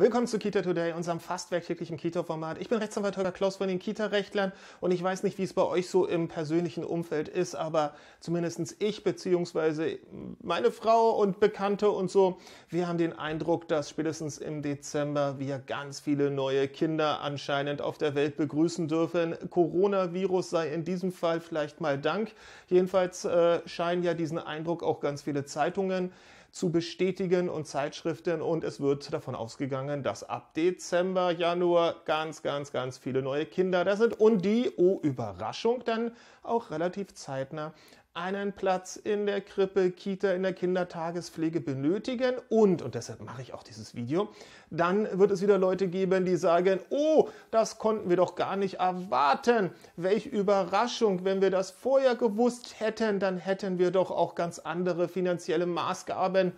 Willkommen zu Kita Today, unserem fast werktäglichen Kita-Format. Ich bin Rechtsanwalt Holger Klaus von den Kita-Rechtlern und ich weiß nicht, wie es bei euch so im persönlichen Umfeld ist, aber zumindest ich bzw. meine Frau und Bekannte und so, wir haben den Eindruck, dass spätestens im Dezember wir ganz viele neue Kinder anscheinend auf der Welt begrüßen dürfen. Coronavirus sei in diesem Fall vielleicht mal Dank. Jedenfalls äh, scheinen ja diesen Eindruck auch ganz viele Zeitungen zu bestätigen und Zeitschriften und es wird davon ausgegangen, dass ab Dezember, Januar ganz, ganz, ganz viele neue Kinder da sind und die, oh Überraschung, dann auch relativ zeitnah einen Platz in der Krippe, Kita, in der Kindertagespflege benötigen und, und deshalb mache ich auch dieses Video, dann wird es wieder Leute geben, die sagen, oh, das konnten wir doch gar nicht erwarten. Welch Überraschung, wenn wir das vorher gewusst hätten, dann hätten wir doch auch ganz andere finanzielle Maßgaben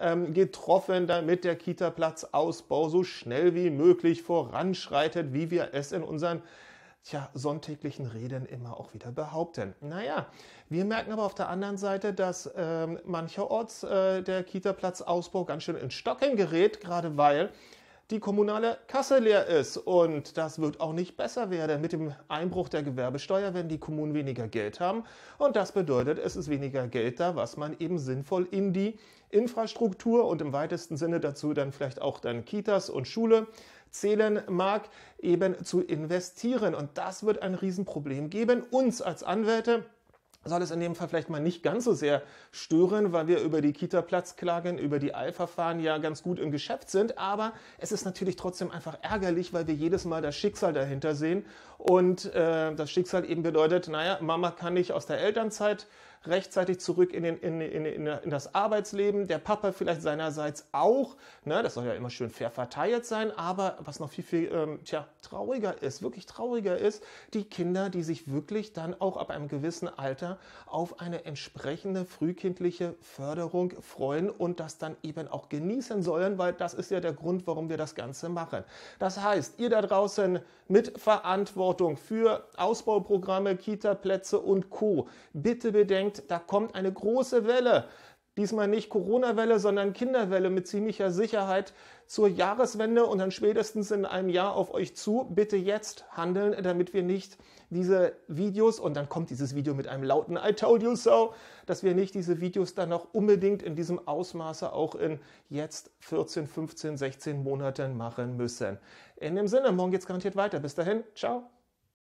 ähm, getroffen, damit der Kita-Platzausbau so schnell wie möglich voranschreitet, wie wir es in unseren tja, sonntäglichen Reden immer auch wieder behaupten. Naja, wir merken aber auf der anderen Seite, dass ähm, mancherorts äh, der Kita-Platz Ausbau ganz schön in Stocken gerät, gerade weil die kommunale Kasse leer ist. Und das wird auch nicht besser werden. Mit dem Einbruch der Gewerbesteuer werden die Kommunen weniger Geld haben. Und das bedeutet, es ist weniger Geld da, was man eben sinnvoll in die Infrastruktur und im weitesten Sinne dazu dann vielleicht auch dann Kitas und Schule zählen mag, eben zu investieren. Und das wird ein Riesenproblem geben. Uns als Anwälte soll es in dem Fall vielleicht mal nicht ganz so sehr stören, weil wir über die Kita-Platzklagen, über die Eilverfahren ja ganz gut im Geschäft sind. Aber es ist natürlich trotzdem einfach ärgerlich, weil wir jedes Mal das Schicksal dahinter sehen. Und äh, das Schicksal eben bedeutet, naja, Mama kann nicht aus der Elternzeit rechtzeitig zurück in, den, in, in, in, das Arbeitsleben, der Papa vielleicht seinerseits auch. Ne? Das soll ja immer schön fair verteilt sein, aber was noch viel, viel ähm, tja, trauriger ist, wirklich trauriger ist, die Kinder, die sich wirklich dann auch ab einem gewissen Alter auf eine entsprechende frühkindliche Förderung freuen und das dann eben auch genießen sollen, weil das ist ja der Grund, warum wir das Ganze machen. Das heißt, ihr da draußen mit Verantwortung für Ausbauprogramme, Kita-Plätze und Co. Bitte bedenkt, da kommt eine große Welle Diesmal nicht Corona-Welle, sondern Kinderwelle mit ziemlicher Sicherheit zur Jahreswende und dann spätestens in einem Jahr auf euch zu. Bitte jetzt handeln, damit wir nicht diese Videos, und dann kommt dieses Video mit einem lauten I told you so, dass wir nicht diese Videos dann auch unbedingt in diesem Ausmaße auch in jetzt 14, 15, 16 Monaten machen müssen. In dem Sinne, morgen geht's garantiert weiter. Bis dahin, ciao.